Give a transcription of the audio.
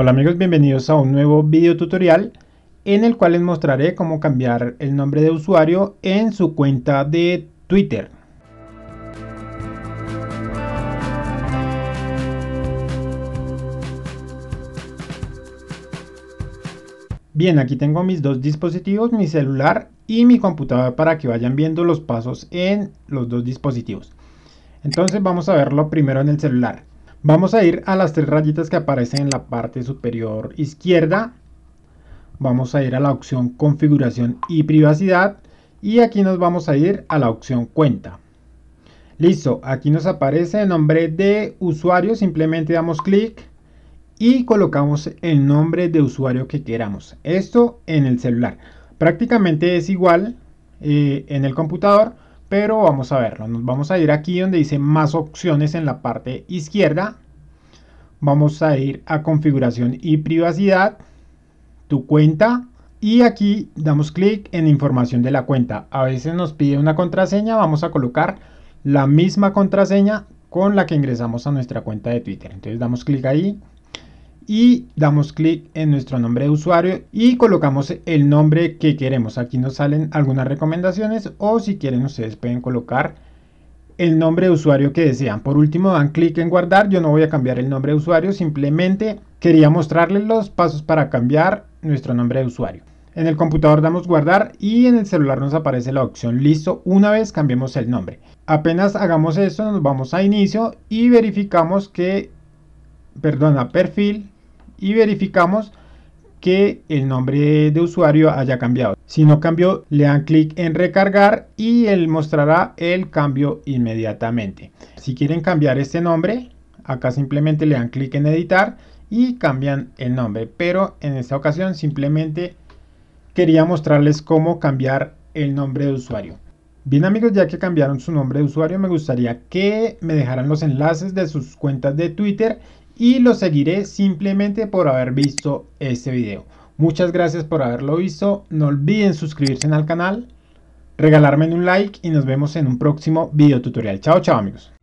Hola amigos, bienvenidos a un nuevo video tutorial en el cual les mostraré cómo cambiar el nombre de usuario en su cuenta de Twitter. Bien, aquí tengo mis dos dispositivos, mi celular y mi computadora para que vayan viendo los pasos en los dos dispositivos. Entonces vamos a verlo primero en el celular. Vamos a ir a las tres rayitas que aparecen en la parte superior izquierda. Vamos a ir a la opción configuración y privacidad. Y aquí nos vamos a ir a la opción cuenta. Listo, aquí nos aparece el nombre de usuario. Simplemente damos clic y colocamos el nombre de usuario que queramos. Esto en el celular. Prácticamente es igual eh, en el computador pero vamos a verlo. Nos vamos a ir aquí donde dice más opciones en la parte izquierda. Vamos a ir a configuración y privacidad, tu cuenta y aquí damos clic en información de la cuenta. A veces nos pide una contraseña, vamos a colocar la misma contraseña con la que ingresamos a nuestra cuenta de Twitter. Entonces damos clic ahí y damos clic en nuestro nombre de usuario y colocamos el nombre que queremos. Aquí nos salen algunas recomendaciones o si quieren ustedes pueden colocar el nombre de usuario que desean. Por último dan clic en guardar, yo no voy a cambiar el nombre de usuario, simplemente quería mostrarles los pasos para cambiar nuestro nombre de usuario. En el computador damos guardar y en el celular nos aparece la opción listo una vez cambiemos el nombre. Apenas hagamos esto nos vamos a inicio y verificamos que, perdona, perfil y verificamos que el nombre de usuario haya cambiado. Si no cambió, le dan clic en recargar y él mostrará el cambio inmediatamente. Si quieren cambiar este nombre, acá simplemente le dan clic en editar y cambian el nombre. Pero en esta ocasión simplemente quería mostrarles cómo cambiar el nombre de usuario. Bien amigos, ya que cambiaron su nombre de usuario, me gustaría que me dejaran los enlaces de sus cuentas de Twitter y lo seguiré simplemente por haber visto este video. Muchas gracias por haberlo visto, no olviden suscribirse al canal, regalarme un like y nos vemos en un próximo video tutorial. Chao, chao amigos.